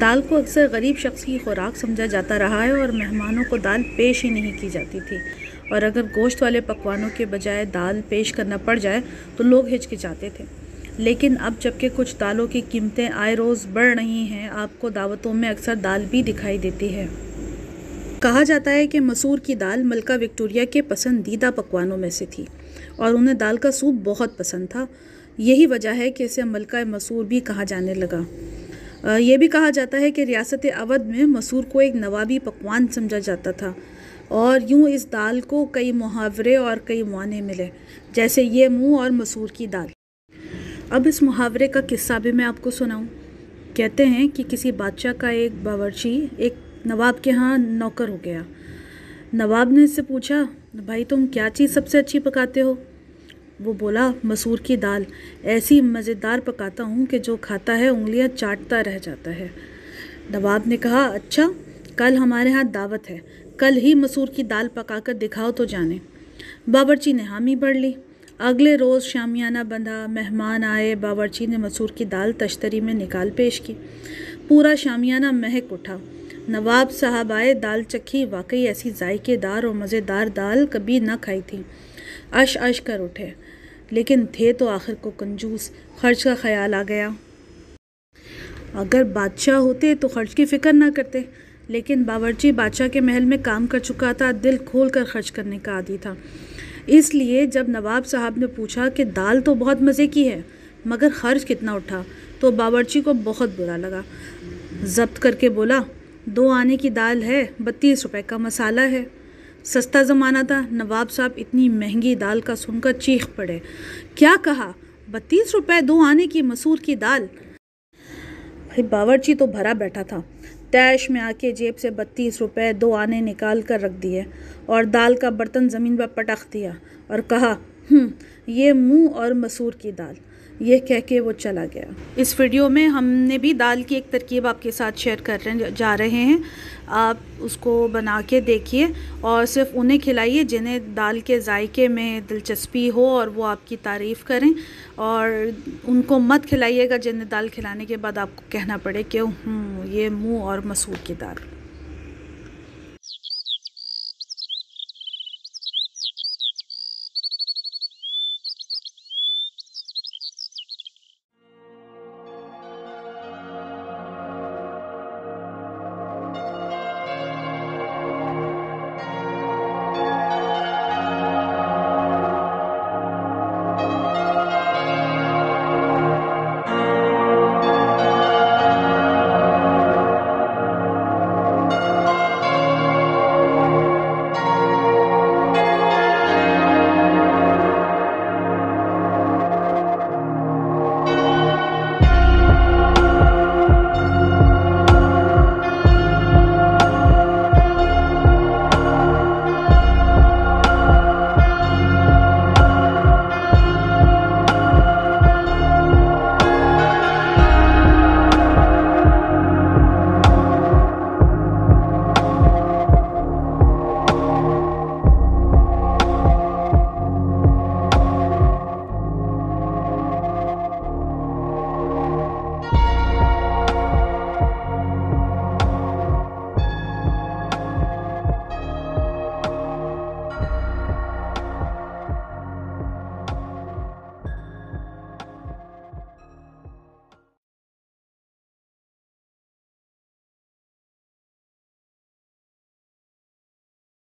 दाल को अक्सर गरीब शख्स की खुराक समझा जाता रहा है और मेहमानों को दाल पेश ही नहीं की जाती थी और अगर गोश्त वाले पकवानों के बजाय दाल पेश करना पड़ जाए तो लोग हिचकिचाते थे लेकिन अब जबकि कुछ दालों की कीमतें आए रोज़ बढ़ रही हैं आपको दावतों में अक्सर दाल भी दिखाई देती है कहा जाता है कि मसूर की दाल मलका विक्टोरिया के पसंदीदा पकवानों में से थी और उन्हें दाल का सूप बहुत पसंद था यही वजह है कि इसे मलका मसूर भी कहा जाने लगा ये भी कहा जाता है कि रियासत अवध में मसूर को एक नवाबी पकवान समझा जाता था और यूँ इस दाल को कई मुहावरे और कई मुआने मिले जैसे ये मुँह और मसूर की दाल अब इस मुहावरे का किस्सा भी मैं आपको सुनाऊँ कहते हैं कि किसी बादशाह का एक बावर्ची एक नवाब के यहाँ नौकर हो गया नवाब ने इससे पूछा भाई तुम क्या चीज़ सबसे अच्छी पकाते हो वो बोला मसूर की दाल ऐसी मज़ेदार पकाता हूँ कि जो खाता है उंगलियाँ चाटता रह जाता है नवाब ने कहा अच्छा कल हमारे यहाँ दावत है कल ही मसूर की दाल पकाकर दिखाओ तो जाने बावरची ने हामी भर ली अगले रोज़ शामियाना बंधा मेहमान आए बावरची ने मसूर की दाल तश्तरी में निकाल पेश की पूरा शामियाना महक उठा नवाब साहब आए दाल चखी वाकई ऐसी जायकेदार और मज़ेदार दाल कभी ना खाई थी अश अश कर उठे लेकिन थे तो आखिर को कंजूस खर्च का ख्याल आ गया अगर बादशाह होते तो खर्च की फ़िक्र ना करते लेकिन बावर्ची बादशाह के महल में काम कर चुका था दिल खोल कर खर्च करने का आदि था इसलिए जब नवाब साहब ने पूछा कि दाल तो बहुत मज़े की है मगर खर्च कितना उठा तो बावर्ची को बहुत बुरा लगा जब्त करके बोला दो आने की दाल है बत्तीस रुपए का मसाला है सस्ता ज़माना था नवाब साहब इतनी महंगी दाल का सुनकर चीख पड़े क्या कहा बत्तीस रुपए दो आने की मसूर की दाल भाई बावरची तो भरा बैठा था तैश में आके जेब से बत्तीस रुपए दो आने निकाल कर रख दिए और दाल का बर्तन ज़मीन पर पटख दिया और कहा हम्म, ये मूँग और मसूर की दाल ये कह के वो चला गया इस वीडियो में हमने भी दाल की एक तरकीब आपके साथ शेयर कर रहे जा रहे हैं आप उसको बना के देखिए और सिर्फ उन्हें खिलाइए जिन्हें दाल के जायके में दिलचस्पी हो और वो आपकी तारीफ़ करें और उनको मत खिलाइएगा जिन्हें दाल खिलाने के बाद आपको कहना पड़े कि हम्म, ये मुँह और मसूर की दाल